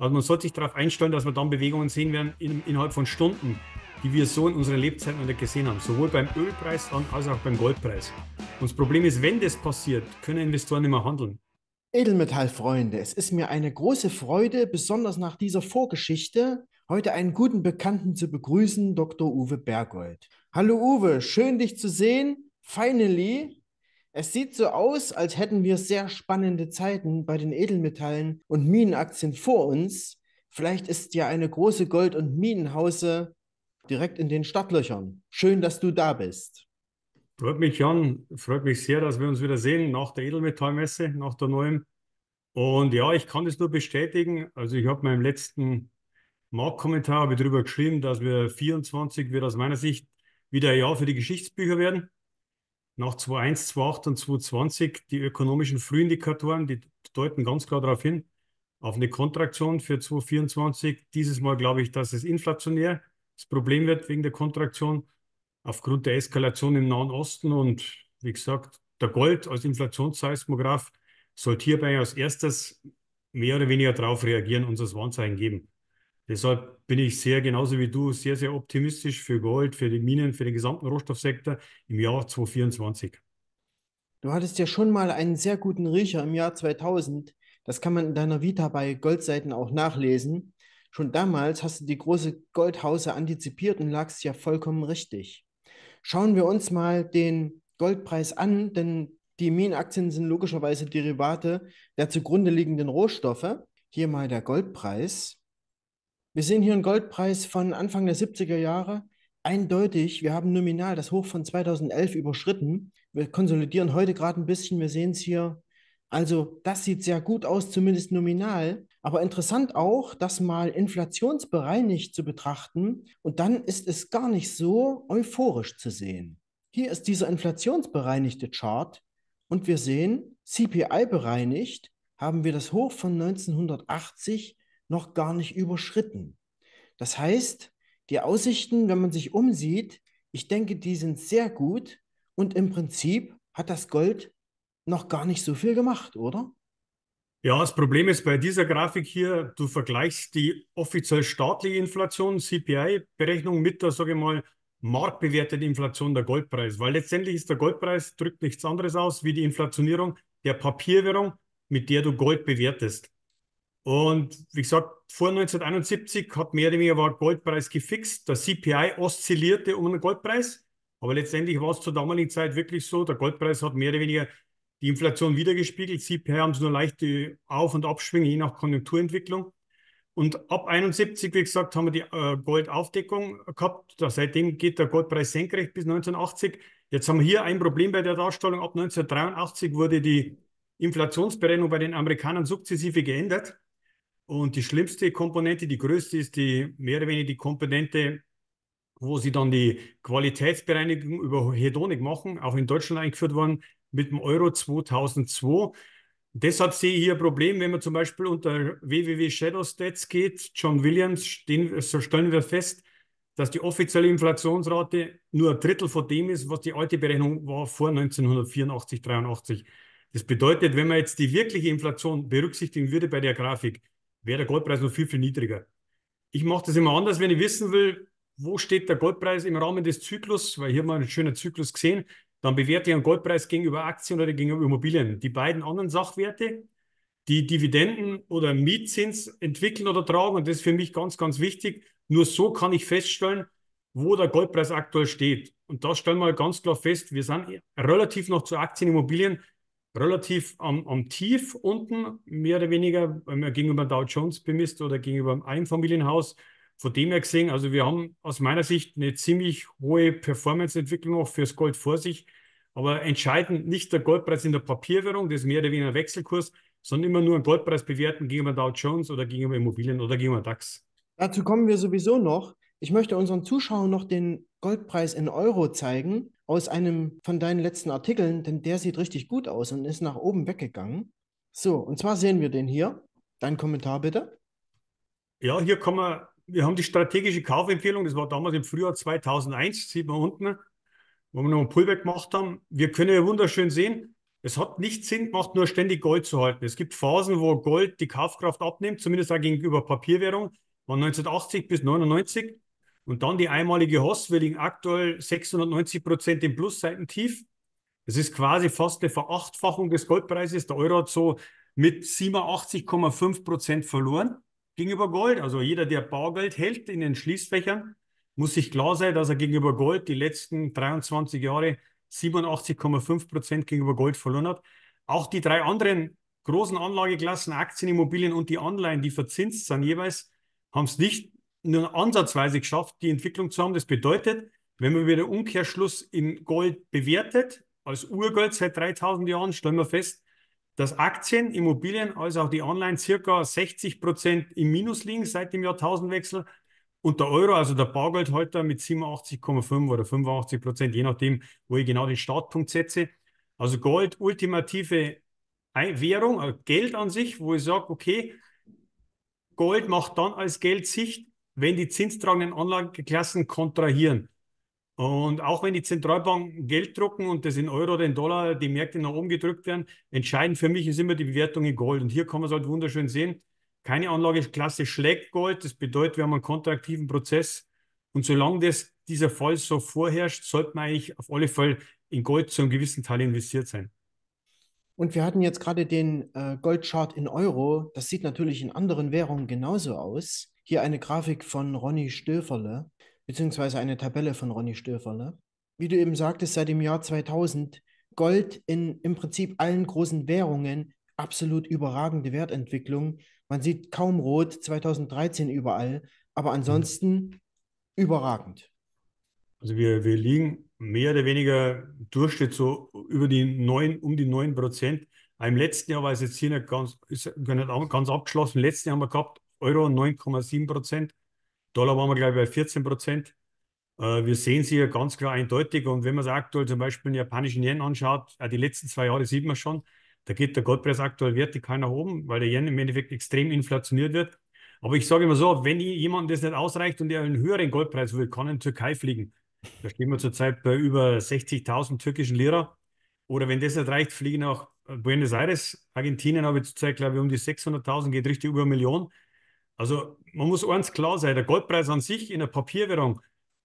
Also man sollte sich darauf einstellen, dass wir dann Bewegungen sehen werden in, innerhalb von Stunden, die wir so in unseren Lebzeiten nicht gesehen haben. Sowohl beim Ölpreis als auch beim Goldpreis. Und das Problem ist, wenn das passiert, können Investoren nicht mehr handeln. Edelmetallfreunde, es ist mir eine große Freude, besonders nach dieser Vorgeschichte, heute einen guten Bekannten zu begrüßen, Dr. Uwe Bergold. Hallo Uwe, schön dich zu sehen. Finally, es sieht so aus, als hätten wir sehr spannende Zeiten bei den Edelmetallen und Minenaktien vor uns. Vielleicht ist ja eine große Gold- und Minenhause direkt in den Stadtlöchern. Schön, dass du da bist. Freut mich, Jan. Freut mich sehr, dass wir uns wieder sehen nach der Edelmetallmesse, nach der neuen. Und ja, ich kann das nur bestätigen. Also ich habe meinem letzten Marktkommentar darüber geschrieben, dass wir 24 wird aus meiner Sicht wieder ein Jahr für die Geschichtsbücher werden nach 2.1, 2.8 und 2.20 die ökonomischen Frühindikatoren, die deuten ganz klar darauf hin, auf eine Kontraktion für 2024. Dieses Mal glaube ich, dass es inflationär das Problem wird wegen der Kontraktion aufgrund der Eskalation im Nahen Osten. Und wie gesagt, der Gold als Inflationsseismograph sollte hierbei als erstes mehr oder weniger darauf reagieren und das Warnzeichen geben. Deshalb bin ich sehr, genauso wie du, sehr, sehr optimistisch für Gold, für die Minen, für den gesamten Rohstoffsektor im Jahr 2024. Du hattest ja schon mal einen sehr guten Riecher im Jahr 2000. Das kann man in deiner Vita bei Goldseiten auch nachlesen. Schon damals hast du die große Goldhause antizipiert und lagst ja vollkommen richtig. Schauen wir uns mal den Goldpreis an, denn die Minenaktien sind logischerweise Derivate der zugrunde liegenden Rohstoffe. Hier mal der Goldpreis. Wir sehen hier einen Goldpreis von Anfang der 70er Jahre. Eindeutig, wir haben nominal das Hoch von 2011 überschritten. Wir konsolidieren heute gerade ein bisschen, wir sehen es hier. Also das sieht sehr gut aus, zumindest nominal. Aber interessant auch, das mal inflationsbereinigt zu betrachten. Und dann ist es gar nicht so euphorisch zu sehen. Hier ist dieser inflationsbereinigte Chart und wir sehen, CPI bereinigt haben wir das Hoch von 1980 noch gar nicht überschritten. Das heißt, die Aussichten, wenn man sich umsieht, ich denke, die sind sehr gut und im Prinzip hat das Gold noch gar nicht so viel gemacht, oder? Ja, das Problem ist bei dieser Grafik hier, du vergleichst die offiziell staatliche Inflation, CPI-Berechnung mit der, sage ich mal, marktbewerteten Inflation der Goldpreis, weil letztendlich ist der Goldpreis, drückt nichts anderes aus wie die Inflationierung der Papierwährung, mit der du Gold bewertest. Und wie gesagt, vor 1971 hat mehr oder weniger war Goldpreis gefixt. Der CPI oszillierte um den Goldpreis. Aber letztendlich war es zur damaligen Zeit wirklich so, der Goldpreis hat mehr oder weniger die Inflation wiedergespiegelt. CPI haben sie nur leichte Auf- und Abschwünge, je nach Konjunkturentwicklung. Und ab 71, wie gesagt, haben wir die äh, Goldaufdeckung gehabt. seitdem geht der Goldpreis senkrecht bis 1980. Jetzt haben wir hier ein Problem bei der Darstellung. Ab 1983 wurde die Inflationsberechnung bei den Amerikanern sukzessive geändert. Und die schlimmste Komponente, die größte ist die mehr oder weniger die Komponente, wo sie dann die Qualitätsbereinigung über Hedonik machen, auch in Deutschland eingeführt worden mit dem Euro 2002. Deshalb sehe ich hier ein Problem, wenn man zum Beispiel unter www.shadowstats geht, John Williams, stehen, so stellen wir fest, dass die offizielle Inflationsrate nur ein Drittel von dem ist, was die alte Berechnung war vor 1984, 83. Das bedeutet, wenn man jetzt die wirkliche Inflation berücksichtigen würde bei der Grafik, wäre der Goldpreis noch viel, viel niedriger. Ich mache das immer anders, wenn ich wissen will, wo steht der Goldpreis im Rahmen des Zyklus, weil hier mal einen schönen Zyklus gesehen, dann bewerte ich einen Goldpreis gegenüber Aktien oder gegenüber Immobilien. Die beiden anderen Sachwerte, die Dividenden oder Mietzins entwickeln oder tragen, und das ist für mich ganz, ganz wichtig. Nur so kann ich feststellen, wo der Goldpreis aktuell steht. Und da stellen wir ganz klar fest, wir sind relativ noch zu Aktien, Immobilien relativ am, am Tief unten, mehr oder weniger, wenn man gegenüber Dow Jones bemisst oder gegenüber einem Einfamilienhaus. Von dem her gesehen, also wir haben aus meiner Sicht eine ziemlich hohe Performance-Entwicklung auch fürs Gold vor sich. Aber entscheidend nicht der Goldpreis in der Papierwährung, das ist mehr oder weniger ein Wechselkurs, sondern immer nur ein Goldpreis bewerten gegenüber Dow Jones oder gegenüber Immobilien oder gegenüber DAX. Dazu kommen wir sowieso noch. Ich möchte unseren Zuschauern noch den Goldpreis in Euro zeigen aus einem von deinen letzten Artikeln, denn der sieht richtig gut aus und ist nach oben weggegangen. So, und zwar sehen wir den hier. Dein Kommentar bitte. Ja, hier kommen wir. Wir haben die strategische Kaufempfehlung, das war damals im Frühjahr 2001, sieht man unten, wo wir noch einen Pullback gemacht haben. Wir können ja wunderschön sehen, es hat nicht Sinn gemacht, nur ständig Gold zu halten. Es gibt Phasen, wo Gold die Kaufkraft abnimmt, zumindest auch gegenüber Papierwährung, von 1980 bis 1999. Und dann die einmalige Hostwilling aktuell 690 Prozent im Plusseitentief. Das ist quasi fast eine Verachtfachung des Goldpreises. Der Euro hat so mit 87,5 Prozent verloren gegenüber Gold. Also jeder, der Bargeld hält in den Schließfächern, muss sich klar sein, dass er gegenüber Gold die letzten 23 Jahre 87,5 Prozent gegenüber Gold verloren hat. Auch die drei anderen großen Anlageklassen, Aktien, Immobilien und die Anleihen, die verzinst sind jeweils, haben es nicht nur ansatzweise geschafft, die Entwicklung zu haben. Das bedeutet, wenn man wieder Umkehrschluss in Gold bewertet, als Urgold seit 3000 Jahren, stellen wir fest, dass Aktien, Immobilien also auch die Anleihen circa 60 Prozent im Minus liegen seit dem Jahrtausendwechsel und der Euro, also der Bargeldhalter mit 87,5 oder 85 Prozent, je nachdem, wo ich genau den Startpunkt setze. Also Gold, ultimative Währung, äh, Geld an sich, wo ich sage, okay, Gold macht dann als Geld Sicht, wenn die zinstragenden Anlageklassen kontrahieren. Und auch wenn die Zentralbanken Geld drucken und das in Euro oder in Dollar die Märkte nach oben gedrückt werden, entscheidend für mich ist immer die Bewertung in Gold. Und hier kann man es halt wunderschön sehen. Keine Anlageklasse schlägt Gold. Das bedeutet, wir haben einen kontraktiven Prozess. Und solange das, dieser Fall so vorherrscht, sollte man eigentlich auf alle Fälle in Gold zu einem gewissen Teil investiert sein. Und wir hatten jetzt gerade den äh, Goldchart in Euro. Das sieht natürlich in anderen Währungen genauso aus. Hier eine Grafik von Ronny Stöferle, beziehungsweise eine Tabelle von Ronny Stöferle. Wie du eben sagtest, seit dem Jahr 2000 Gold in im Prinzip allen großen Währungen absolut überragende Wertentwicklung. Man sieht kaum Rot 2013 überall, aber ansonsten überragend. Also wir, wir liegen mehr oder weniger Durchschnitt so über die 9, um die 9 Prozent. Im letzten Jahr war es jetzt hier nicht ganz, ist nicht ganz abgeschlossen. Im letzten Jahr haben wir gehabt Euro 9,7 Prozent. Dollar waren wir, glaube ich, bei 14 Prozent. Äh, wir sehen sie hier ganz klar eindeutig. Und wenn man es aktuell zum Beispiel in japanischen Yen anschaut, die letzten zwei Jahre sieht man schon, da geht der Goldpreis aktuell vertikal nach oben, weil der Yen im Endeffekt extrem inflationiert wird. Aber ich sage immer so, wenn jemand das nicht ausreicht und er einen höheren Goldpreis will, kann er in Türkei fliegen. Da stehen wir zurzeit bei über 60.000 türkischen Lira. Oder wenn das nicht reicht, fliegen nach äh, Buenos Aires. Argentinien habe ich zurzeit, glaube ich, um die 600.000, geht richtig über eine Million. Also man muss eins klar sein, der Goldpreis an sich in der Papierwährung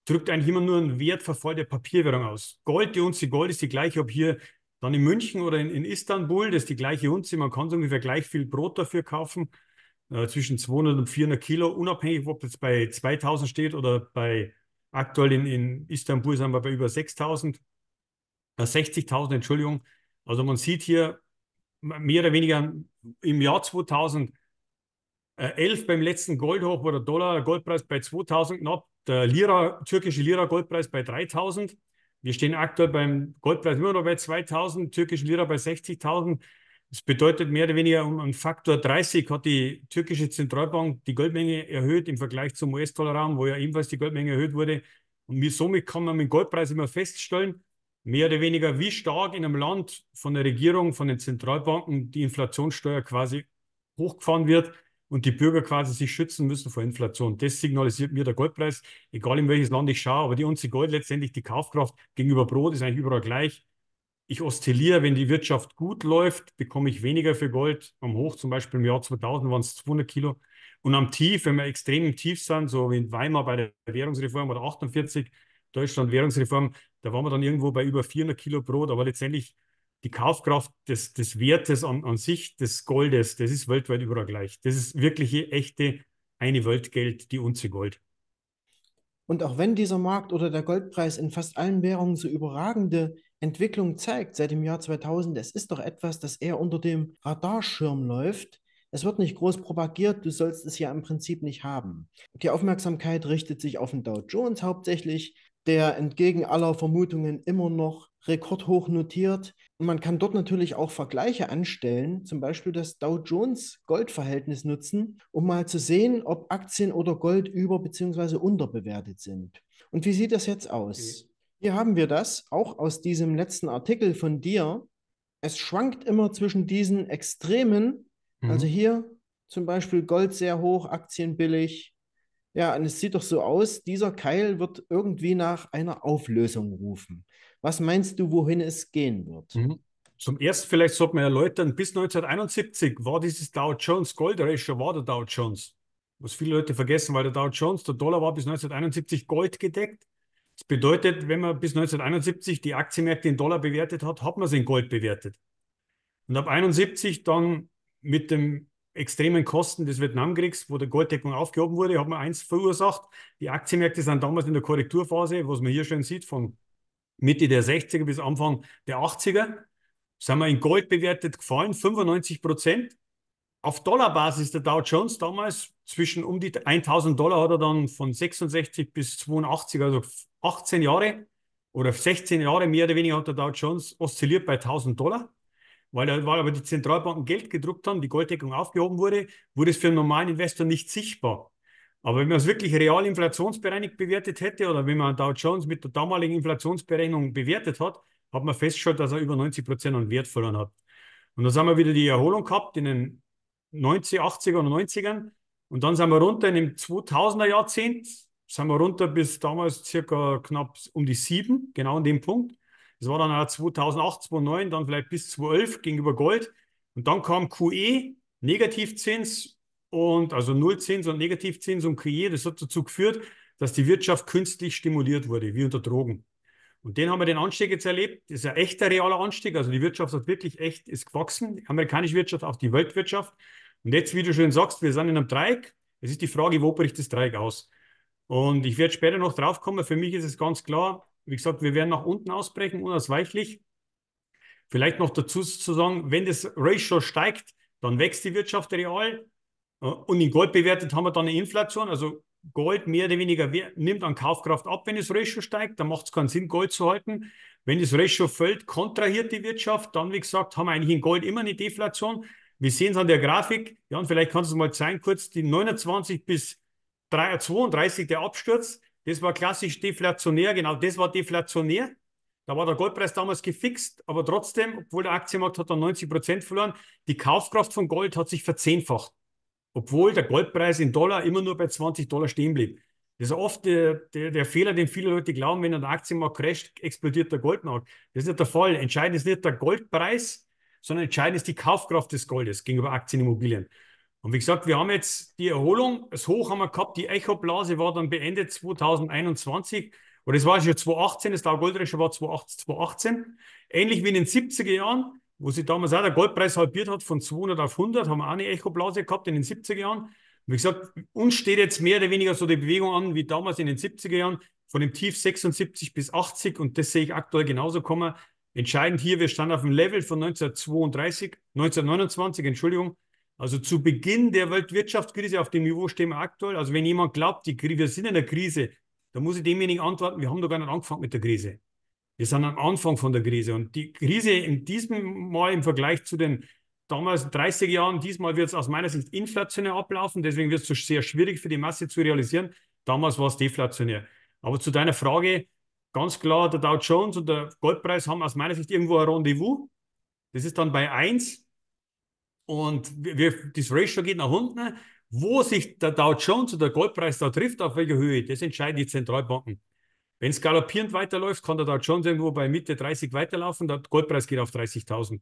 drückt eigentlich immer nur einen Wertverfall der Papierwährung aus. Gold, die Unze Gold ist die gleiche, ob hier dann in München oder in, in Istanbul, das ist die gleiche Unze. Man kann so ungefähr gleich viel Brot dafür kaufen, äh, zwischen 200 und 400 Kilo, unabhängig, ob das bei 2000 steht oder bei aktuell in, in Istanbul sind wir bei über 6000, äh, 60.000, Entschuldigung. Also man sieht hier mehr oder weniger im Jahr 2000 äh, 11 beim letzten Goldhoch, wo der Dollar Goldpreis bei 2000 knapp, der Lira, türkische Lira Goldpreis bei 3000. Wir stehen aktuell beim Goldpreis immer noch bei 2000, türkische Lira bei 60.000. Das bedeutet mehr oder weniger um einen Faktor 30 hat die türkische Zentralbank die Goldmenge erhöht im Vergleich zum us dollarraum wo ja ebenfalls die Goldmenge erhöht wurde. Und somit kann man mit Goldpreis immer feststellen, mehr oder weniger, wie stark in einem Land von der Regierung, von den Zentralbanken die Inflationssteuer quasi hochgefahren wird und die Bürger quasi sich schützen müssen vor Inflation. Das signalisiert mir der Goldpreis, egal in welches Land ich schaue, aber die Unze Gold letztendlich, die Kaufkraft gegenüber Brot ist eigentlich überall gleich. Ich oszilliere, wenn die Wirtschaft gut läuft, bekomme ich weniger für Gold. Am Hoch zum Beispiel im Jahr 2000 waren es 200 Kilo. Und am Tief, wenn wir extrem im Tief sind, so wie in Weimar bei der Währungsreform oder 48, Deutschland Währungsreform, da waren wir dann irgendwo bei über 400 Kilo Brot. Aber letztendlich die Kaufkraft des, des Wertes an, an sich, des Goldes, das ist weltweit überall gleich. Das ist wirkliche, echte, eine Weltgeld, die Unze Gold. Und auch wenn dieser Markt oder der Goldpreis in fast allen Währungen so überragende Entwicklung zeigt seit dem Jahr 2000, es ist doch etwas, das eher unter dem Radarschirm läuft. Es wird nicht groß propagiert, du sollst es ja im Prinzip nicht haben. Die Aufmerksamkeit richtet sich auf den Dow Jones hauptsächlich, der entgegen aller Vermutungen immer noch rekordhoch notiert. Und man kann dort natürlich auch Vergleiche anstellen, zum Beispiel das Dow Jones Goldverhältnis nutzen, um mal zu sehen, ob Aktien oder Gold über- bzw. unterbewertet sind. Und wie sieht das jetzt aus? Hier haben wir das, auch aus diesem letzten Artikel von dir. Es schwankt immer zwischen diesen Extremen. Mhm. Also hier zum Beispiel Gold sehr hoch, Aktien billig. Ja, und es sieht doch so aus, dieser Keil wird irgendwie nach einer Auflösung rufen. Was meinst du, wohin es gehen wird? Mhm. Zum ersten vielleicht sollte man erläutern, bis 1971 war dieses Dow Jones Gold Ratio, war der Dow Jones. Was viele Leute vergessen, weil der Dow Jones, der Dollar war bis 1971 Gold gedeckt. Das bedeutet, wenn man bis 1971 die Aktienmärkte in Dollar bewertet hat, hat man sie in Gold bewertet. Und ab 71 dann mit den extremen Kosten des Vietnamkriegs, wo der Golddeckung aufgehoben wurde, hat man eins verursacht. Die Aktienmärkte sind damals in der Korrekturphase, was man hier schön sieht, von Mitte der 60er bis Anfang der 80er, sind wir in Gold bewertet gefallen, 95 Prozent. Auf Dollarbasis der Dow Jones damals zwischen um die 1000 Dollar hat er dann von 66 bis 82, also 18 Jahre oder 16 Jahre mehr oder weniger hat der Dow Jones oszilliert bei 1000 Dollar. Weil, weil aber die Zentralbanken Geld gedruckt haben, die Golddeckung aufgehoben wurde, wurde es für einen normalen Investor nicht sichtbar. Aber wenn man es wirklich real inflationsbereinigt bewertet hätte oder wenn man Dow Jones mit der damaligen Inflationsberechnung bewertet hat, hat man festgestellt, dass er über 90 Prozent an Wert verloren hat. Und dann haben wir wieder die Erholung gehabt in den 90, 80er und 90ern. Und dann sind wir runter in dem 2000er Jahrzehnt, sind wir runter bis damals circa knapp um die 7, genau an dem Punkt. Das war dann auch 2008, 2009, dann vielleicht bis 2011 gegenüber Gold. Und dann kam QE, Negativzins, und also Nullzins und Negativzins und KI, das hat dazu geführt, dass die Wirtschaft künstlich stimuliert wurde, wie unter Drogen. Und den haben wir den Anstieg jetzt erlebt. Das ist ein echter realer Anstieg. Also die Wirtschaft hat wirklich echt, ist gewachsen. Die amerikanische Wirtschaft, auch die Weltwirtschaft. Und jetzt, wie du schon sagst, wir sind in einem Dreieck. Es ist die Frage, wo bricht das Dreieck aus? Und ich werde später noch drauf kommen. Für mich ist es ganz klar, wie gesagt, wir werden nach unten ausbrechen, unausweichlich. Vielleicht noch dazu zu sagen, wenn das Ratio steigt, dann wächst die Wirtschaft real. Äh, und in Gold bewertet haben wir dann eine Inflation. Also Gold mehr oder weniger nimmt an Kaufkraft ab, wenn das Ratio steigt. Dann macht es keinen Sinn, Gold zu halten. Wenn das Ratio fällt, kontrahiert die Wirtschaft. Dann, wie gesagt, haben wir eigentlich in Gold immer eine Deflation. Wir sehen es an der Grafik. Ja, und vielleicht kannst du es mal zeigen, kurz die 29 bis 32, der Absturz. Das war klassisch deflationär. Genau, das war deflationär. Da war der Goldpreis damals gefixt, aber trotzdem, obwohl der Aktienmarkt hat dann 90 Prozent verloren, die Kaufkraft von Gold hat sich verzehnfacht obwohl der Goldpreis in Dollar immer nur bei 20 Dollar stehen blieb. Das ist oft der, der, der Fehler, den viele Leute glauben, wenn der Aktienmarkt crasht, explodiert der Goldmarkt. Das ist nicht der Fall. Entscheidend ist nicht der Goldpreis, sondern entscheidend ist die Kaufkraft des Goldes gegenüber Aktienimmobilien. Und wie gesagt, wir haben jetzt die Erholung, das Hoch haben wir gehabt, die Echoblase war dann beendet 2021 oder es war schon 2018, das Dow Gold war 2018. Ähnlich wie in den 70er Jahren wo sich damals auch der Goldpreis halbiert hat von 200 auf 100, haben wir auch eine Echoblase gehabt in den 70er Jahren. Und wie gesagt, uns steht jetzt mehr oder weniger so die Bewegung an wie damals in den 70er Jahren, von dem Tief 76 bis 80 und das sehe ich aktuell genauso kommen. Entscheidend hier, wir standen auf dem Level von 1932, 1929, Entschuldigung. Also zu Beginn der Weltwirtschaftskrise auf dem Niveau stehen wir aktuell. Also wenn jemand glaubt, die, wir sind in der Krise, dann muss ich demjenigen antworten, wir haben doch gar nicht angefangen mit der Krise. Wir sind am Anfang von der Krise. Und die Krise in diesem Mal im Vergleich zu den damals 30 Jahren, diesmal wird es aus meiner Sicht inflationär ablaufen. Deswegen wird es so sehr schwierig für die Masse zu realisieren. Damals war es deflationär. Aber zu deiner Frage, ganz klar, der Dow Jones und der Goldpreis haben aus meiner Sicht irgendwo ein Rendezvous. Das ist dann bei 1 und wir, das Ratio geht nach unten. Wo sich der Dow Jones und der Goldpreis da trifft, auf welcher Höhe, das entscheiden die Zentralbanken. Wenn es galoppierend weiterläuft, kann der Dow Jones irgendwo bei Mitte 30 weiterlaufen. Der Goldpreis geht auf 30.000.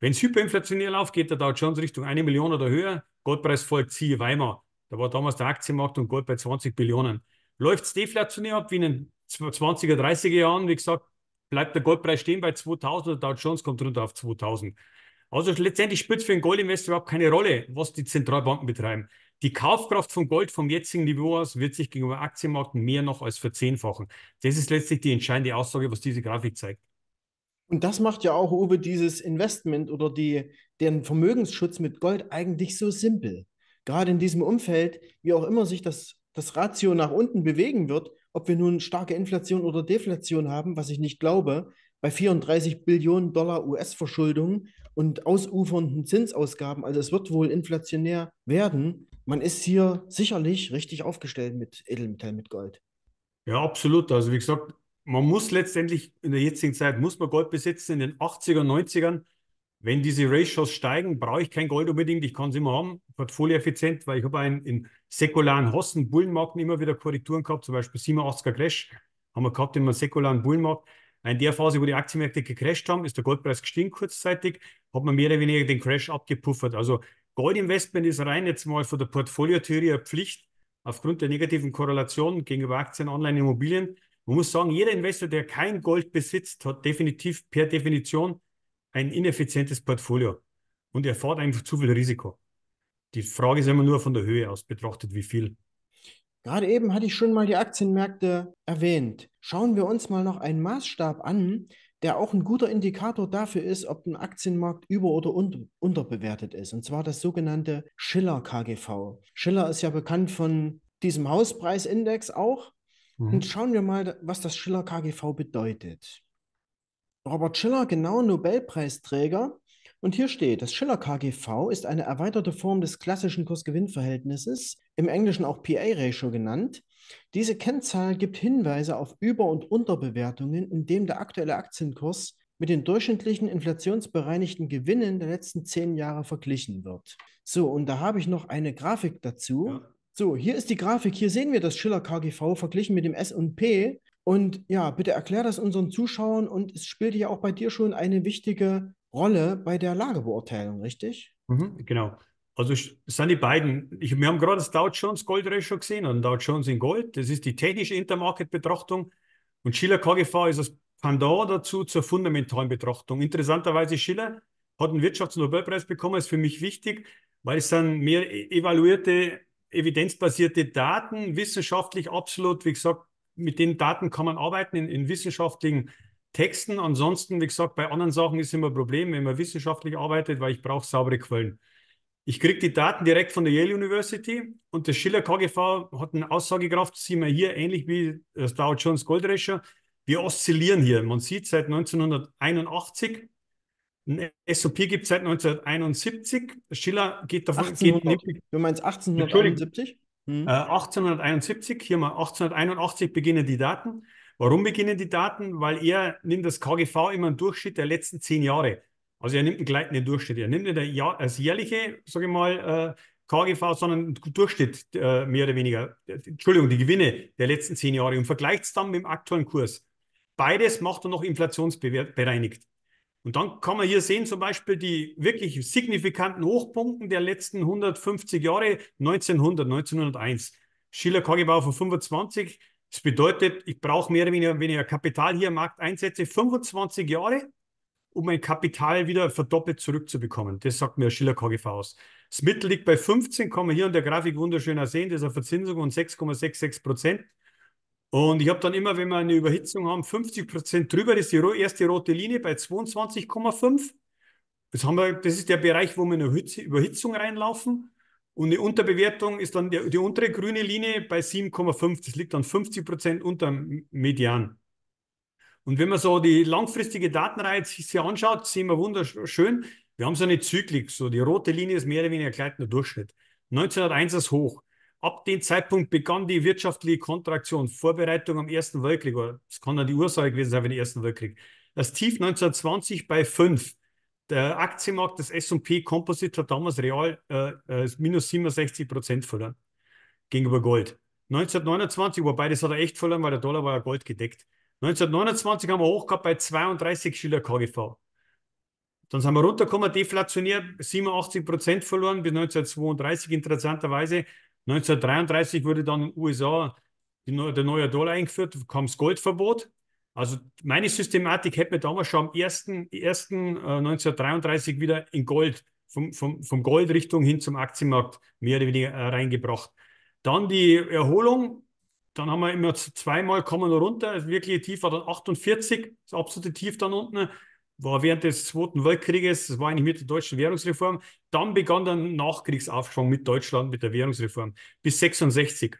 Wenn es hyperinflationär läuft, geht der Dow Jones Richtung eine Million oder höher. Goldpreis folgt siehe Weimar. Da war damals der Aktienmarkt und Gold bei 20 Billionen. Läuft es deflationär ab wie in den 20er, 30er Jahren, wie gesagt, bleibt der Goldpreis stehen bei 2000 der Dow Jones kommt runter auf 2000. Also letztendlich spielt es für einen Goldinvestor überhaupt keine Rolle, was die Zentralbanken betreiben. Die Kaufkraft von Gold vom jetzigen Niveau aus wird sich gegenüber Aktienmärkten mehr noch als verzehnfachen. Das ist letztlich die entscheidende Aussage, was diese Grafik zeigt. Und das macht ja auch über dieses Investment oder die, den Vermögensschutz mit Gold eigentlich so simpel. Gerade in diesem Umfeld, wie auch immer sich das, das Ratio nach unten bewegen wird, ob wir nun starke Inflation oder Deflation haben, was ich nicht glaube, bei 34 Billionen Dollar US-Verschuldung und ausufernden Zinsausgaben. Also es wird wohl inflationär werden. Man ist hier sicherlich richtig aufgestellt mit Edelmetall, mit Gold. Ja, absolut. Also wie gesagt, man muss letztendlich in der jetzigen Zeit, muss man Gold besitzen in den 80er, 90ern. Wenn diese Ratios steigen, brauche ich kein Gold unbedingt. Ich kann es immer haben, portfolioeffizient, weil ich habe einen in säkularen Hossen, Bullenmarkten immer wieder Korrekturen gehabt, zum Beispiel 87er Crash haben wir gehabt in einem säkularen Bullenmarkt. In der Phase, wo die Aktienmärkte gecrashed haben, ist der Goldpreis gestiegen kurzzeitig, hat man mehr oder weniger den Crash abgepuffert. Also Goldinvestment ist rein jetzt mal von der Portfoliotheorie eine Pflicht aufgrund der negativen Korrelation gegenüber Aktien, Anleihen, Immobilien. Man muss sagen, jeder Investor, der kein Gold besitzt, hat definitiv per Definition ein ineffizientes Portfolio und er fährt einfach zu viel Risiko. Die Frage ist immer nur von der Höhe aus betrachtet, wie viel. Gerade eben hatte ich schon mal die Aktienmärkte erwähnt. Schauen wir uns mal noch einen Maßstab an, der auch ein guter Indikator dafür ist, ob ein Aktienmarkt über- oder unter, unterbewertet ist. Und zwar das sogenannte Schiller-KGV. Schiller ist ja bekannt von diesem Hauspreisindex auch. Mhm. Und schauen wir mal, was das Schiller-KGV bedeutet. Robert Schiller, genau Nobelpreisträger, und hier steht, das Schiller KGV ist eine erweiterte Form des klassischen Kursgewinnverhältnisses, im Englischen auch PA-Ratio genannt. Diese Kennzahl gibt Hinweise auf Über- und Unterbewertungen, indem der aktuelle Aktienkurs mit den durchschnittlichen inflationsbereinigten Gewinnen der letzten zehn Jahre verglichen wird. So, und da habe ich noch eine Grafik dazu. Ja. So, hier ist die Grafik. Hier sehen wir das Schiller KGV verglichen mit dem SP. Und ja, bitte erklär das unseren Zuschauern. Und es spielt ja auch bei dir schon eine wichtige Rolle bei der Lagebeurteilung, richtig? Mhm, genau. Also es sind die beiden. Ich, wir haben gerade das Dow Jones Gold Ratio gesehen und Dow Jones in Gold. Das ist die technische Intermarket Betrachtung und Schiller KGV ist das Pendant dazu zur fundamentalen Betrachtung. Interessanterweise Schiller hat einen Wirtschaftsnobelpreis bekommen, ist für mich wichtig, weil es dann mehr e, evaluierte, evidenzbasierte Daten, wissenschaftlich absolut, wie gesagt, mit den Daten kann man arbeiten in, in wissenschaftlichen Texten. Ansonsten, wie gesagt, bei anderen Sachen ist immer ein Problem, wenn man wissenschaftlich arbeitet, weil ich brauche saubere Quellen. Ich kriege die Daten direkt von der Yale University und das Schiller KGV hat eine Aussagekraft, sieht man hier ähnlich wie das Dow Jones Goldrescher. Wir oszillieren hier. Man sieht seit 1981, ein SOP gibt es seit 1971. Schiller geht davon. 1800, geht, du meinst 1871? Hm. Äh, 1871, hier mal 1881 beginnen die Daten. Warum beginnen die Daten? Weil er nimmt das KGV immer einen Durchschnitt der letzten zehn Jahre. Also er nimmt einen gleitenden Durchschnitt. Er nimmt nicht das Jahr, jährliche, sage ich mal, äh, KGV, sondern einen Durchschnitt äh, mehr oder weniger. Äh, Entschuldigung, die Gewinne der letzten zehn Jahre und vergleicht es dann mit dem aktuellen Kurs. Beides macht er noch inflationsbereinigt. Und dann kann man hier sehen, zum Beispiel die wirklich signifikanten Hochpunkten der letzten 150 Jahre, 1900, 1901. Schiller KGV von 25, das bedeutet, ich brauche mehr oder weniger, Kapital hier im Markt einsetze, 25 Jahre, um mein Kapital wieder verdoppelt zurückzubekommen. Das sagt mir Schiller KGV aus. Das Mittel liegt bei 15, kann man hier in der Grafik wunderschöner sehen, das ist eine Verzinsung von 6,66 Prozent. Und ich habe dann immer, wenn wir eine Überhitzung haben, 50 Prozent drüber, das ist die erste rote Linie bei 22,5. Das, das ist der Bereich, wo wir in eine Überhitzung reinlaufen. Und die Unterbewertung ist dann die, die untere grüne Linie bei 7,5. Das liegt dann 50 Prozent unter Median. Und wenn man so die langfristige Datenreihe sich hier anschaut, sehen wir wunderschön, wir haben so eine Zyklik. So die rote Linie ist mehr oder weniger gleitender Durchschnitt. 1901 ist hoch. Ab dem Zeitpunkt begann die wirtschaftliche Kontraktion, Vorbereitung am Ersten Weltkrieg. Oder das kann dann die Ursache gewesen sein für den Ersten Weltkrieg. Das Tief 1920 bei 5. Der Aktienmarkt des S&P Composite hat damals real äh, äh, minus 67 Prozent verloren gegenüber Gold. 1929, wobei das hat er echt verloren, weil der Dollar war ja Gold gedeckt. 1929 haben wir hoch gehabt bei 32 Schiller KGV. Dann sind wir runtergekommen, deflationiert, 87 Prozent verloren bis 1932, interessanterweise. 1933 wurde dann in den USA die, der neue Dollar eingeführt, kam das Goldverbot. Also meine Systematik hätte mir damals schon am 1. 1. 1933 wieder in Gold, vom, vom, vom Gold Richtung hin zum Aktienmarkt mehr oder weniger äh, reingebracht. Dann die Erholung, dann haben wir immer zweimal kommen runter, also wirklich tief war dann 48, das absolute Tief dann unten, war während des Zweiten Weltkrieges, das war eigentlich mit der deutschen Währungsreform. Dann begann der Nachkriegsaufschwung mit Deutschland, mit der Währungsreform bis 66.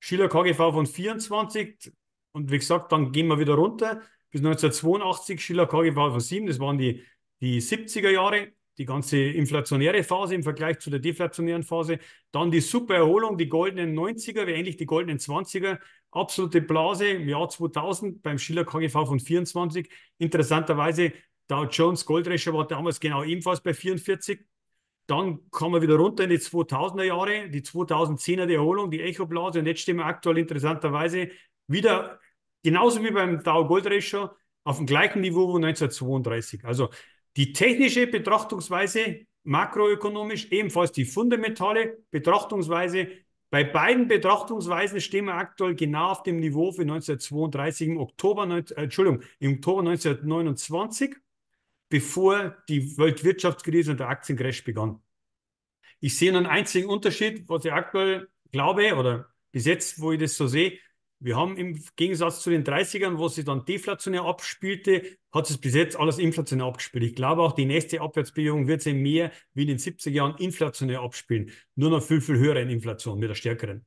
Schiller KGV von 24, und wie gesagt, dann gehen wir wieder runter. Bis 1982 Schiller KGV von 7, das waren die, die 70er Jahre, die ganze inflationäre Phase im Vergleich zu der deflationären Phase. Dann die Supererholung, die goldenen 90er, wie ähnlich die goldenen 20er. Absolute Blase im Jahr 2000 beim Schiller KGV von 24. Interessanterweise, Dow Jones Goldrescher war damals genau ebenfalls bei 44. Dann kommen wir wieder runter in die 2000er Jahre, die 2010er die Erholung, die Echoblase. Und jetzt stehen wir aktuell interessanterweise wieder genauso wie beim Dow Gold Ratio auf dem gleichen Niveau wie 1932. Also die technische Betrachtungsweise makroökonomisch, ebenfalls die fundamentale Betrachtungsweise. Bei beiden Betrachtungsweisen stehen wir aktuell genau auf dem Niveau für 1932 im Oktober, äh, Entschuldigung, im Oktober 1929, bevor die Weltwirtschaftskrise und der Aktiencrash begann. Ich sehe einen einzigen Unterschied, was ich aktuell glaube oder bis jetzt, wo ich das so sehe, wir haben im Gegensatz zu den 30ern, wo sie dann deflationär abspielte, hat es bis jetzt alles inflationär abgespielt. Ich glaube auch, die nächste Abwärtsbewegung wird sie mehr wie in den 70er Jahren inflationär abspielen. Nur noch viel, viel höheren Inflation mit der stärkeren.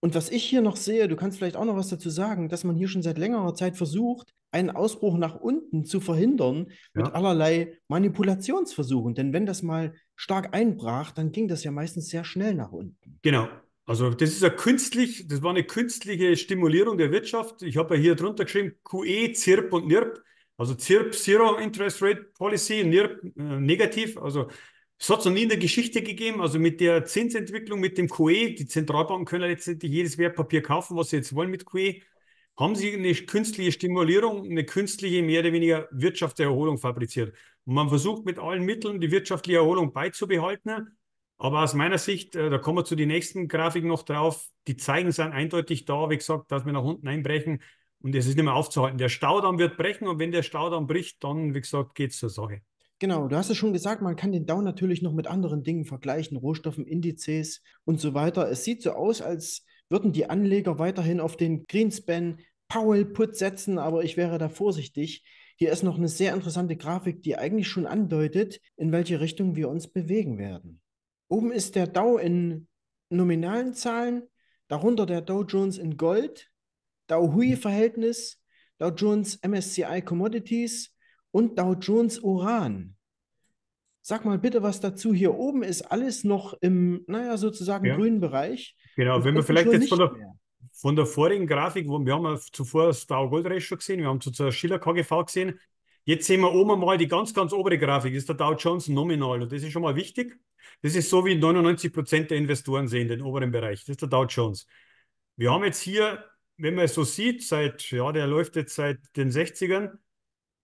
Und was ich hier noch sehe, du kannst vielleicht auch noch was dazu sagen, dass man hier schon seit längerer Zeit versucht, einen Ausbruch nach unten zu verhindern ja. mit allerlei Manipulationsversuchen. Denn wenn das mal stark einbrach, dann ging das ja meistens sehr schnell nach unten. Genau. Also das ist ja künstlich, das war eine künstliche Stimulierung der Wirtschaft. Ich habe ja hier drunter geschrieben, QE, ZIRP und NIRP. Also ZIRP, Zero Interest Rate Policy, NIRP äh, negativ. Also es hat es noch nie in der Geschichte gegeben. Also mit der Zinsentwicklung, mit dem QE, die Zentralbanken können ja letztendlich jedes Wertpapier kaufen, was sie jetzt wollen mit QE. Haben sie eine künstliche Stimulierung, eine künstliche, mehr oder weniger Wirtschaftserholung fabriziert. Und man versucht mit allen Mitteln die wirtschaftliche Erholung beizubehalten aber aus meiner Sicht, äh, da kommen wir zu den nächsten Grafiken noch drauf, die Zeichen sind eindeutig da, wie gesagt, dass wir nach unten einbrechen und es ist nicht mehr aufzuhalten. Der Staudamm wird brechen und wenn der Staudamm bricht, dann, wie gesagt, geht es zur Sache. Genau, du hast es schon gesagt, man kann den Dow natürlich noch mit anderen Dingen vergleichen, Rohstoffen, Indizes und so weiter. Es sieht so aus, als würden die Anleger weiterhin auf den Greenspan Powell Put setzen, aber ich wäre da vorsichtig. Hier ist noch eine sehr interessante Grafik, die eigentlich schon andeutet, in welche Richtung wir uns bewegen werden. Oben ist der Dow in nominalen Zahlen, darunter der Dow Jones in Gold, Dow Hui-Verhältnis, mhm. Dow Jones MSCI Commodities und Dow Jones Uran. Sag mal bitte was dazu. Hier oben ist alles noch im, naja, sozusagen ja. grünen Bereich. Genau, wenn wir vielleicht jetzt von der, von der vorigen Grafik, wo wir haben ja zuvor das Dow Gold Ratio gesehen, wir haben zuvor Schiller KGV gesehen, Jetzt sehen wir oben mal die ganz, ganz obere Grafik, das ist der Dow Jones nominal. Und das ist schon mal wichtig. Das ist so, wie 99 Prozent der Investoren sehen, den oberen Bereich. Das ist der Dow Jones. Wir haben jetzt hier, wenn man es so sieht, seit, ja, der läuft jetzt seit den 60ern,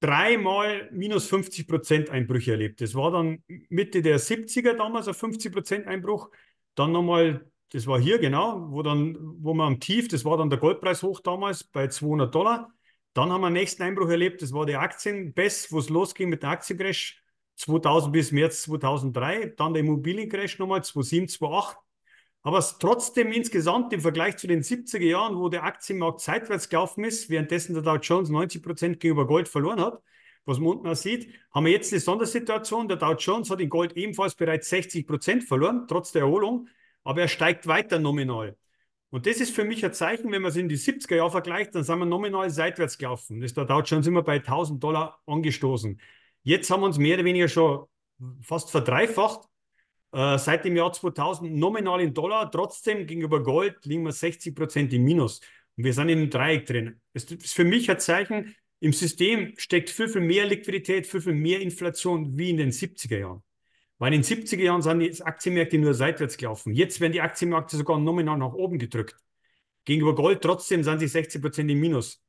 dreimal minus 50 Prozent Einbrüche erlebt. Das war dann Mitte der 70er damals ein 50 Prozent Einbruch. Dann nochmal, das war hier genau, wo, dann, wo man am Tief, das war dann der Goldpreis hoch damals bei 200 Dollar. Dann haben wir einen nächsten Einbruch erlebt, das war die Aktien, BESS, wo es losging mit dem Aktiencrash 2000 bis März 2003, dann der Immobiliencrash nochmal 2007, 2008. Aber trotzdem insgesamt im Vergleich zu den 70er Jahren, wo der Aktienmarkt seitwärts gelaufen ist, währenddessen der Dow Jones 90 Prozent gegenüber Gold verloren hat, was man unten auch sieht, haben wir jetzt eine Sondersituation. Der Dow Jones hat in Gold ebenfalls bereits 60 Prozent verloren, trotz der Erholung, aber er steigt weiter nominal. Und das ist für mich ein Zeichen, wenn man es in die 70er Jahre vergleicht, dann sind wir nominal seitwärts gelaufen. Das, der Dow Jones immer bei 1000 Dollar angestoßen. Jetzt haben wir uns mehr oder weniger schon fast verdreifacht. Äh, seit dem Jahr 2000 nominal in Dollar, trotzdem gegenüber Gold liegen wir 60 Prozent im Minus. Und wir sind im Dreieck drin. Das ist für mich ein Zeichen, im System steckt viel, viel mehr Liquidität, viel, viel mehr Inflation wie in den 70er Jahren. Weil in den 70er Jahren sind die Aktienmärkte nur seitwärts gelaufen. Jetzt werden die Aktienmärkte sogar nominal nach oben gedrückt. Gegenüber Gold trotzdem sind sie 60 Prozent im Minus.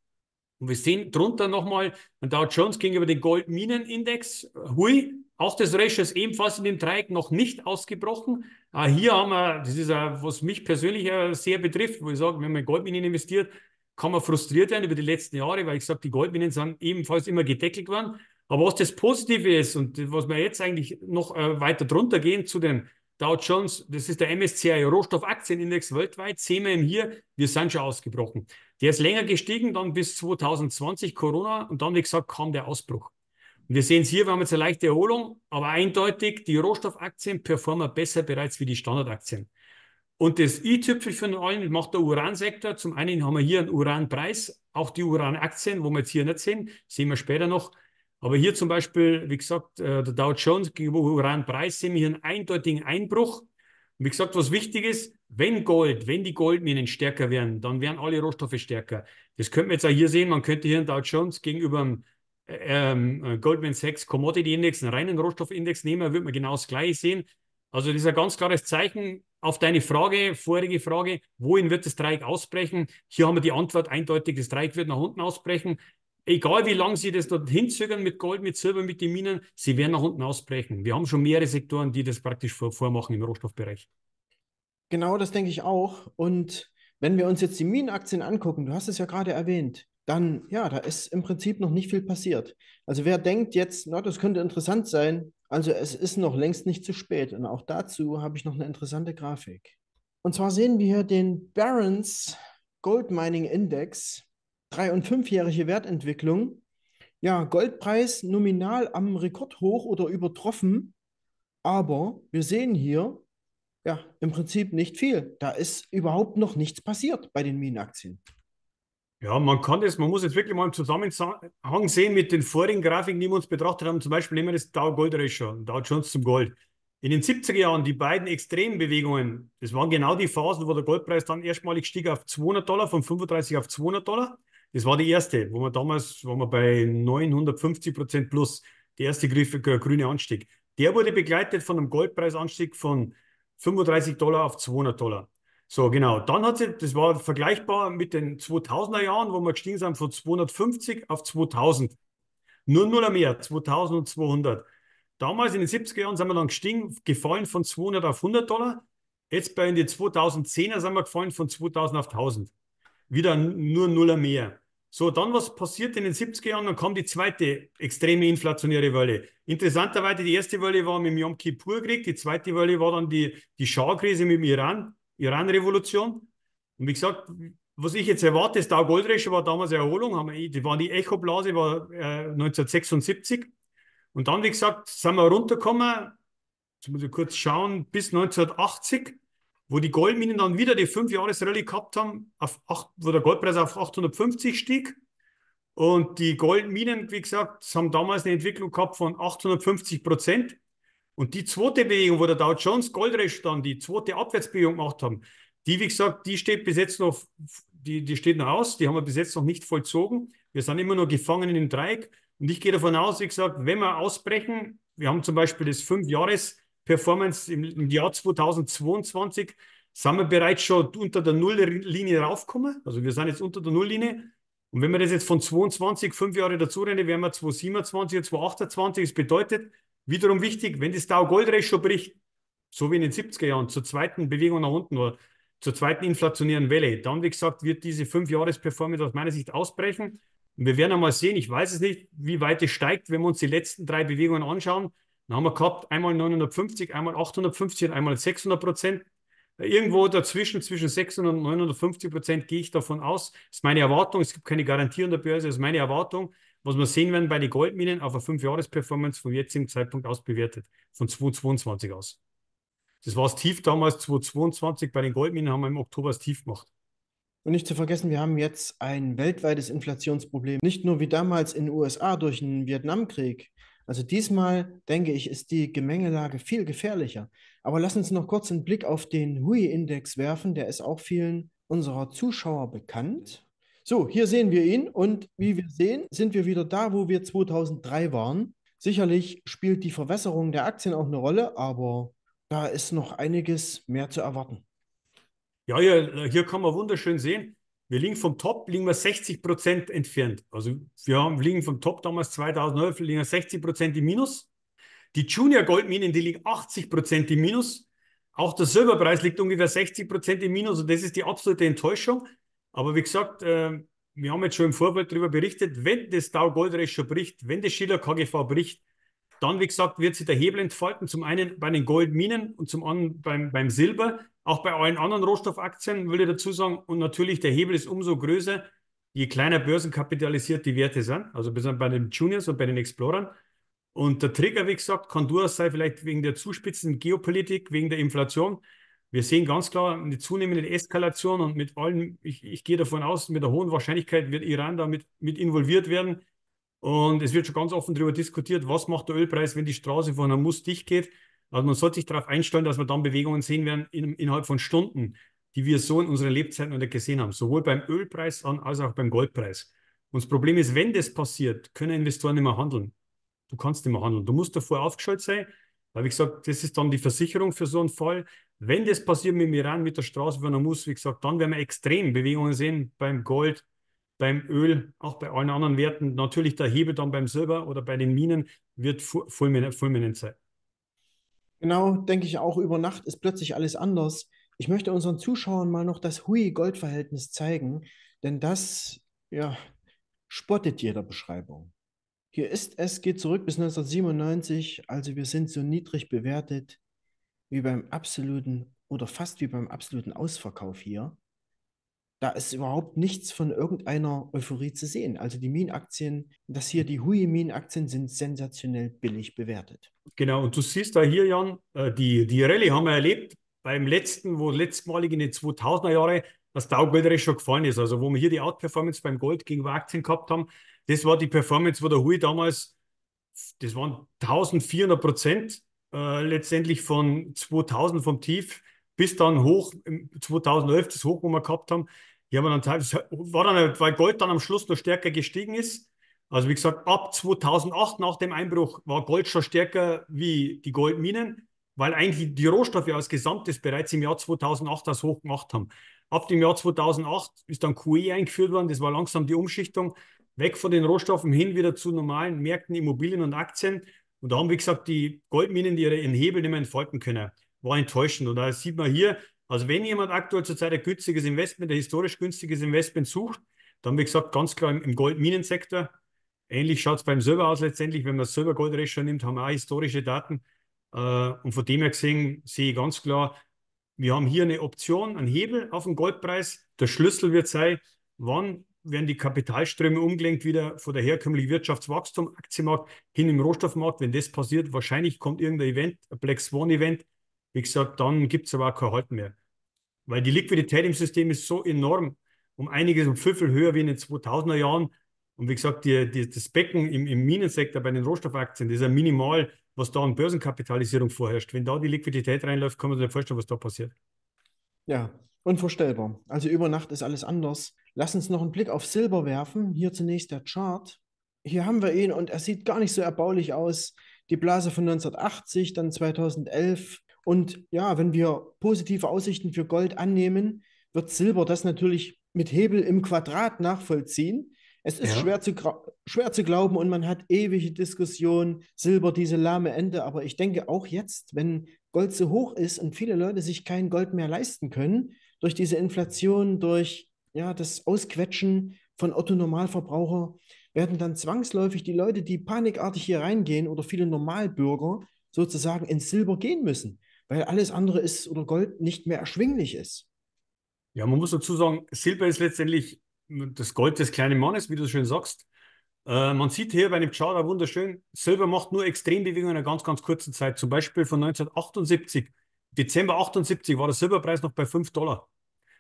Und wir sehen drunter nochmal, und Dow Jones gegenüber den Goldminenindex, hui, auch das Ratio ist ebenfalls in dem Dreieck noch nicht ausgebrochen. Äh, hier haben wir, das ist, was mich persönlich sehr betrifft, wo ich sage, wenn man in Goldminen investiert, kann man frustriert werden über die letzten Jahre, weil ich sage, die Goldminen sind ebenfalls immer gedeckelt worden. Aber was das Positive ist und was wir jetzt eigentlich noch äh, weiter drunter gehen zu den Dow Jones, das ist der MSCI Rohstoffaktienindex weltweit, sehen wir eben hier, wir sind schon ausgebrochen. Der ist länger gestiegen, dann bis 2020 Corona und dann, wie gesagt, kam der Ausbruch. Und wir sehen es hier, wir haben jetzt eine leichte Erholung, aber eindeutig, die Rohstoffaktien performen besser bereits wie die Standardaktien. Und das i-Tüpfel von allen macht der Uransektor. Zum einen haben wir hier einen Uranpreis, auch die Uranaktien, wo wir jetzt hier nicht sehen, sehen wir später noch, aber hier zum Beispiel, wie gesagt, äh, der Dow Jones gegenüber Uranpreis sehen wir hier einen eindeutigen Einbruch. Und wie gesagt, was wichtig ist, wenn Gold, wenn die Goldminen stärker werden, dann werden alle Rohstoffe stärker. Das könnte man jetzt auch hier sehen. Man könnte hier einen Dow Jones gegenüber dem äh, ähm, äh, Goldman Sachs Commodity Index, einen reinen Rohstoffindex nehmen, würde man genau das Gleiche sehen. Also das ist ein ganz klares Zeichen auf deine Frage, vorige Frage, wohin wird das Dreieck ausbrechen? Hier haben wir die Antwort eindeutig, das Dreieck wird nach unten ausbrechen egal wie lange sie das dorthin zögern mit Gold, mit Silber, mit den Minen, sie werden nach unten ausbrechen. Wir haben schon mehrere Sektoren, die das praktisch vormachen im Rohstoffbereich. Genau, das denke ich auch. Und wenn wir uns jetzt die Minenaktien angucken, du hast es ja gerade erwähnt, dann ja, da ist im Prinzip noch nicht viel passiert. Also wer denkt jetzt, na, das könnte interessant sein, also es ist noch längst nicht zu spät. Und auch dazu habe ich noch eine interessante Grafik. Und zwar sehen wir hier den Barons Gold Mining Index drei- und fünfjährige Wertentwicklung. Ja, Goldpreis nominal am Rekordhoch oder übertroffen. Aber wir sehen hier, ja, im Prinzip nicht viel. Da ist überhaupt noch nichts passiert bei den Minenaktien. Ja, man kann das, man muss jetzt wirklich mal im Zusammenhang sehen mit den vorigen Grafiken, die wir uns betrachtet haben. Zum Beispiel nehmen wir das Dow Gold Ratio, Dow Jones zum Gold. In den 70er Jahren, die beiden extremen Bewegungen, das waren genau die Phasen, wo der Goldpreis dann erstmalig stieg auf 200 Dollar, von 35 auf 200 Dollar. Das war die erste, wo wir damals, waren wir bei 950 Prozent plus, der erste äh, grüne Anstieg. Der wurde begleitet von einem Goldpreisanstieg von 35 Dollar auf 200 Dollar. So, genau. Dann hat sie, das war vergleichbar mit den 2000er Jahren, wo wir gestiegen sind von 250 auf 2000. Nur Nuller mehr, 2000 und 200. Damals in den 70er Jahren sind wir dann gestiegen, gefallen von 200 auf 100 Dollar. Jetzt bei den 2010er sind wir gefallen von 2000 auf 1000 wieder nur Nuller mehr. So, dann was passiert in den 70er Jahren? Dann kam die zweite extreme inflationäre Welle. Interessanterweise, die erste Welle war mit dem Yom Kippur-Krieg, die zweite Welle war dann die, die Schah-Krise mit dem Iran, Iran-Revolution. Und wie gesagt, was ich jetzt erwarte, ist, der Goldresche war damals Erholung, haben wir, eh, die war die Echoblase, war äh, 1976. Und dann, wie gesagt, sind wir runtergekommen, jetzt muss ich kurz schauen, bis 1980 wo die Goldminen dann wieder die 5-Jahres-Rallye gehabt haben, auf 8, wo der Goldpreis auf 850 stieg. Und die Goldminen, wie gesagt, haben damals eine Entwicklung gehabt von 850 Prozent. Und die zweite Bewegung, wo der Dow Jones Goldrash dann die zweite Abwärtsbewegung gemacht haben, die, wie gesagt, die steht bis jetzt noch, die, die steht noch aus, die haben wir bis jetzt noch nicht vollzogen. Wir sind immer noch gefangen in dem Dreieck. Und ich gehe davon aus, wie gesagt, wenn wir ausbrechen, wir haben zum Beispiel das 5-Jahres- rallye Performance im, Jahr 2022 sind wir bereits schon unter der Nulllinie raufgekommen. Also wir sind jetzt unter der Nulllinie. Und wenn wir das jetzt von 22 fünf Jahre dazu rennen, wären wir 2027, 2028. Das bedeutet, wiederum wichtig, wenn das Dow-Gold-Ratio bricht, so wie in den 70er Jahren, zur zweiten Bewegung nach unten oder zur zweiten inflationären Welle, dann, wie gesagt, wird diese fünf jahres performance aus meiner Sicht ausbrechen. Und wir werden einmal sehen, ich weiß es nicht, wie weit es steigt, wenn wir uns die letzten drei Bewegungen anschauen. Dann haben wir gehabt, einmal 950, einmal 850 und einmal 600 Prozent. Irgendwo dazwischen, zwischen 600 und 950 Prozent gehe ich davon aus. Das ist meine Erwartung. Es gibt keine Garantie an der Börse. Das ist meine Erwartung. Was wir sehen werden bei den Goldminen auf eine 5-Jahres-Performance vom jetzigen Zeitpunkt aus bewertet. Von 2022 aus. Das war das Tief damals 2022 bei den Goldminen, haben wir im Oktober das Tief gemacht. Und nicht zu vergessen, wir haben jetzt ein weltweites Inflationsproblem. Nicht nur wie damals in den USA durch den Vietnamkrieg, also diesmal, denke ich, ist die Gemengelage viel gefährlicher. Aber lass uns noch kurz einen Blick auf den Hui-Index werfen. Der ist auch vielen unserer Zuschauer bekannt. So, hier sehen wir ihn und wie wir sehen, sind wir wieder da, wo wir 2003 waren. Sicherlich spielt die Verwässerung der Aktien auch eine Rolle, aber da ist noch einiges mehr zu erwarten. Ja, hier, hier kann man wunderschön sehen, wir liegen vom Top, liegen wir 60 Prozent entfernt. Also wir haben, liegen vom Top damals 2011, liegen wir 60 Prozent im Minus. Die Junior Goldminen, die liegen 80 Prozent im Minus. Auch der Silberpreis liegt ungefähr 60 Prozent im Minus und das ist die absolute Enttäuschung. Aber wie gesagt, äh, wir haben jetzt schon im Vorfeld darüber berichtet, wenn das Dow-Gold-Ratio bricht, wenn das Schiller-KGV bricht, dann, wie gesagt, wird sich der Hebel entfalten. Zum einen bei den Goldminen und zum anderen beim, beim Silber. Auch bei allen anderen Rohstoffaktien würde ich dazu sagen, und natürlich der Hebel ist umso größer, je kleiner börsenkapitalisiert die Werte sind, also besonders bei den Juniors und bei den Explorern. Und der Trigger, wie gesagt, kann durchaus sein, vielleicht wegen der zuspitzenden Geopolitik, wegen der Inflation. Wir sehen ganz klar eine zunehmende Eskalation und mit allen, ich, ich gehe davon aus, mit der hohen Wahrscheinlichkeit wird Iran damit mit, involviert werden. Und es wird schon ganz offen darüber diskutiert, was macht der Ölpreis, wenn die Straße von Hamas dicht geht. Also man sollte sich darauf einstellen, dass wir dann Bewegungen sehen werden in, innerhalb von Stunden, die wir so in unserer Lebzeit noch nicht gesehen haben, sowohl beim Ölpreis an als auch beim Goldpreis. Und das Problem ist, wenn das passiert, können Investoren nicht mehr handeln. Du kannst nicht mehr handeln. Du musst davor aufgeschaltet sein, weil wie gesagt, das ist dann die Versicherung für so einen Fall. Wenn das passiert mit dem Iran, mit der Straße, wenn er muss, wie gesagt, dann werden wir extrem Bewegungen sehen beim Gold, beim Öl, auch bei allen anderen Werten. Natürlich der Hebel dann beim Silber oder bei den Minen wird fulminant sein. Genau, denke ich auch, über Nacht ist plötzlich alles anders. Ich möchte unseren Zuschauern mal noch das Hui-Gold-Verhältnis zeigen, denn das, ja, spottet jeder Beschreibung. Hier ist es, geht zurück bis 1997, also wir sind so niedrig bewertet wie beim absoluten oder fast wie beim absoluten Ausverkauf hier da ist überhaupt nichts von irgendeiner Euphorie zu sehen. Also die Minenaktien, das hier, die Hui-Minenaktien sind sensationell billig bewertet. Genau, und du siehst da hier, Jan, äh, die, die Rallye haben wir erlebt beim letzten, wo letztmalig in den 2000er Jahren das Taugwetterisch schon gefallen ist. Also wo wir hier die Outperformance beim Gold gegenüber Aktien gehabt haben, das war die Performance, wo der Hui damals, das waren 1400 Prozent äh, letztendlich von 2000 vom Tief bis dann hoch, 2011 das Hoch, wo wir gehabt haben, ja, aber dann war dann, halt, weil Gold dann am Schluss noch stärker gestiegen ist. Also wie gesagt, ab 2008 nach dem Einbruch war Gold schon stärker wie die Goldminen, weil eigentlich die Rohstoffe als Gesamtes bereits im Jahr 2008 das hoch gemacht haben. Ab dem Jahr 2008 ist dann QE eingeführt worden, das war langsam die Umschichtung, weg von den Rohstoffen hin wieder zu normalen Märkten, Immobilien und Aktien. Und da haben, wie gesagt, die Goldminen ihre Hebel nicht mehr entfalten können. War enttäuschend. Und da sieht man hier, also wenn jemand aktuell zurzeit ein günstiges Investment, ein historisch günstiges Investment sucht, dann wie gesagt ganz klar im, Goldminensektor. Ähnlich schaut es beim Silber aus letztendlich. Wenn man Silber Goldratio nimmt, haben wir auch historische Daten. Äh, und von dem her gesehen sehe ich ganz klar, wir haben hier eine Option, einen Hebel auf den Goldpreis. Der Schlüssel wird sein, wann werden die Kapitalströme umgelenkt wieder von der herkömmlichen Wirtschaftswachstum, Aktienmarkt hin im Rohstoffmarkt. Wenn das passiert, wahrscheinlich kommt irgendein Event, ein Black Swan Event, wie gesagt, dann gibt es aber auch kein Halt mehr. Weil die Liquidität im System ist so enorm, um einiges um viel, höher wie in den 2000er Jahren. Und wie gesagt, die, die, das Becken im, im, Minensektor bei den Rohstoffaktien, das ist ja minimal, was da an Börsenkapitalisierung vorherrscht. Wenn da die Liquidität reinläuft, kann man sich vorstellen, was da passiert. Ja, unvorstellbar. Also über Nacht ist alles anders. Lass uns noch einen Blick auf Silber werfen. Hier zunächst der Chart. Hier haben wir ihn und er sieht gar nicht so erbaulich aus. Die Blase von 1980, dann 2011, und ja, wenn wir positive Aussichten für Gold annehmen, wird Silber das natürlich mit Hebel im Quadrat nachvollziehen. Es ist ja. schwer, zu, schwer zu glauben und man hat ewige Diskussionen, Silber, diese lahme Ende. Aber ich denke auch jetzt, wenn Gold so hoch ist und viele Leute sich kein Gold mehr leisten können, durch diese Inflation, durch ja, das Ausquetschen von Otto Normalverbraucher, werden dann zwangsläufig die Leute, die panikartig hier reingehen oder viele Normalbürger sozusagen ins Silber gehen müssen weil alles andere ist oder Gold nicht mehr erschwinglich ist. Ja, man muss dazu sagen, Silber ist letztendlich das Gold des kleinen Mannes, wie du schön sagst. Äh, man sieht hier bei einem Chart auch wunderschön, Silber macht nur Extrembewegungen in einer ganz, ganz kurzen Zeit. Zum Beispiel von 1978, Dezember 78 war der Silberpreis noch bei 5 Dollar.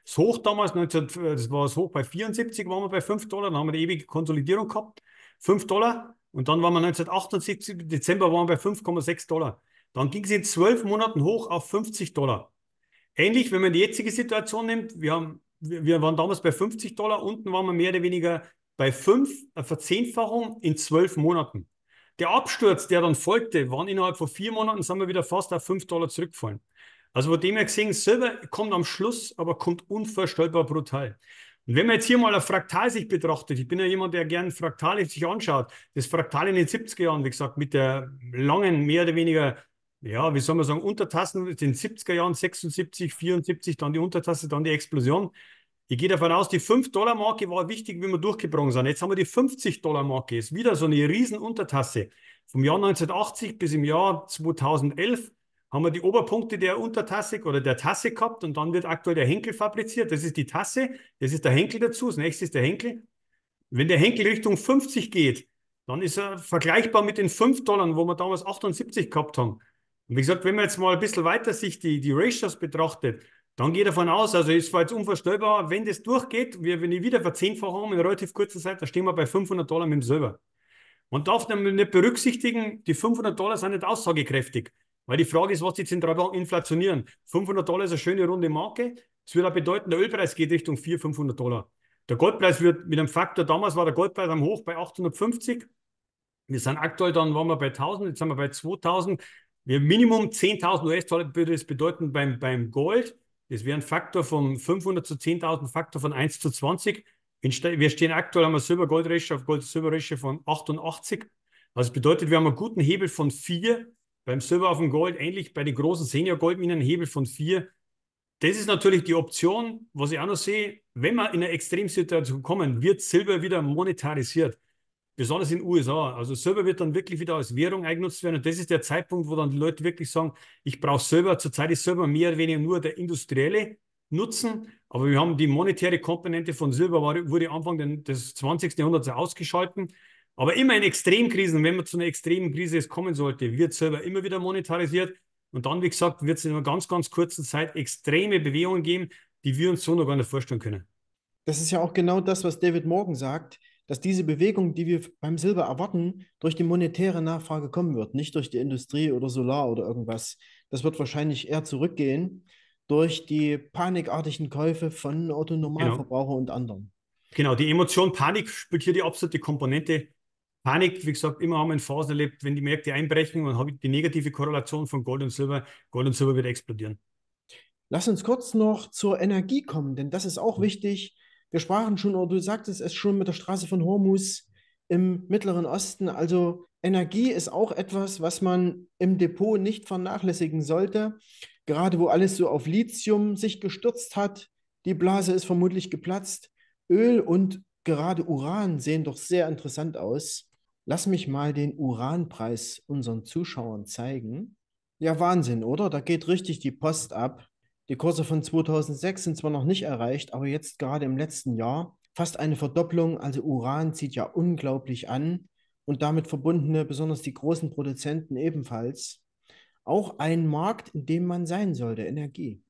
Das Hoch damals, 19, das war das Hoch bei 74, waren wir bei 5 Dollar, dann haben wir eine ewige Konsolidierung gehabt. 5 Dollar und dann waren wir 1978, Dezember waren wir bei 5,6 Dollar. Dann ging sie in zwölf Monaten hoch auf 50 Dollar. Ähnlich, wenn man die jetzige Situation nimmt, wir, haben, wir waren damals bei 50 Dollar, unten waren wir mehr oder weniger bei fünf, eine äh, Verzehnfachung in zwölf Monaten. Der Absturz, der dann folgte, waren innerhalb von vier Monaten, sind wir wieder fast auf fünf Dollar zurückgefallen. Also von dem her gesehen, Silber kommt am Schluss, aber kommt unvorstellbar brutal. Und wenn man jetzt hier mal ein Fraktal sich betrachtet, ich bin ja jemand, der gerne Fraktale sich anschaut, das Fraktal in den 70er Jahren, wie gesagt, mit der langen, mehr oder weniger ja, wie soll man sagen, Untertassen in den 70er Jahren, 76, 74, dann die Untertasse, dann die Explosion. Ich gehe davon aus, die 5-Dollar-Marke war wichtig, wie wir durchgebrochen sind. Jetzt haben wir die 50-Dollar-Marke. Ist wieder so eine riesen Untertasse. Vom Jahr 1980 bis im Jahr 2011 haben wir die Oberpunkte der Untertasse oder der Tasse gehabt und dann wird aktuell der Henkel fabriziert. Das ist die Tasse, das ist der Henkel dazu, das nächste ist der Henkel. Wenn der Henkel Richtung 50 geht, dann ist er vergleichbar mit den 5 Dollar, wo wir damals 78 gehabt haben. Und wie gesagt, wenn man jetzt mal ein bisschen weiter sich die, die Ratios betrachtet, dann geht davon aus, also es war jetzt unvorstellbar, wenn das durchgeht, wir, wenn ich wieder verzehnfachen in relativ kurzer Zeit, dann stehen wir bei 500 Dollar mit dem Silber. Man darf dann nicht berücksichtigen, die 500 Dollar sind nicht aussagekräftig, weil die Frage ist, was die Zentralbanken inflationieren. 500 Dollar ist eine schöne runde Marke. Es würde auch bedeuten, der Ölpreis geht Richtung 400, 500 Dollar. Der Goldpreis wird mit einem Faktor, damals war der Goldpreis am Hoch bei 850. Wir sind aktuell, dann waren wir bei 1000, jetzt sind wir bei 2000. Minimum 10.000 US-Dollar würde es bedeuten beim, beim Gold. Das wäre ein Faktor von 500 zu 10.000, Faktor von 1 zu 20. Wir stehen aktuell, haben wir Silber-Gold-Ratio auf Gold-Silber-Ratio von 88. Also bedeutet, wir haben einen guten Hebel von 4. Beim Silber auf dem Gold, ähnlich bei den großen Senior-Goldminen, einen Hebel von 4. Das ist natürlich die Option, was ich auch noch sehe. Wenn wir in eine Extremsituation kommen, wird Silber wieder monetarisiert besonders in den USA. Also Silber wird dann wirklich wieder als Währung eingenutzt werden und das ist der Zeitpunkt, wo dann die Leute wirklich sagen, ich brauche Silber. Zurzeit ist Silber mehr oder weniger nur der industrielle Nutzen, aber wir haben die monetäre Komponente von Silber wurde Anfang des 20. Jahrhunderts ausgeschalten. Aber immer in Extremkrisen, wenn man zu einer extremen Krise kommen sollte, wird Silber immer wieder monetarisiert. Und dann, wie gesagt, wird es in einer ganz, ganz kurzen Zeit extreme Bewegungen geben, die wir uns so noch gar nicht vorstellen können. Das ist ja auch genau das, was David Morgan sagt dass diese Bewegung, die wir beim Silber erwarten, durch die monetäre Nachfrage kommen wird, nicht durch die Industrie oder Solar oder irgendwas. Das wird wahrscheinlich eher zurückgehen durch die panikartigen Käufe von Autonormalverbrauchern genau. und anderen. Genau, die Emotion Panik spielt hier die absolute Komponente. Panik, wie gesagt, immer haben wir in Phasen erlebt, wenn die Märkte einbrechen, und habe ich die negative Korrelation von Gold und Silber. Gold und Silber wird explodieren. Lass uns kurz noch zur Energie kommen, denn das ist auch mhm. wichtig. Wir sprachen schon, oder du sagtest es schon mit der Straße von Hormus im Mittleren Osten. Also Energie ist auch etwas, was man im Depot nicht vernachlässigen sollte. Gerade wo alles so auf Lithium sich gestürzt hat, die Blase ist vermutlich geplatzt. Öl und gerade Uran sehen doch sehr interessant aus. Lass mich mal den Uranpreis unseren Zuschauern zeigen. Ja, Wahnsinn, oder? Da geht richtig die Post ab. Die Kurse von 2006 sind zwar noch nicht erreicht, aber jetzt gerade im letzten Jahr fast eine Verdopplung. Also Uran zieht ja unglaublich an und damit verbundene, besonders die großen Produzenten ebenfalls. Auch ein Markt, in dem man sein sollte, Energie.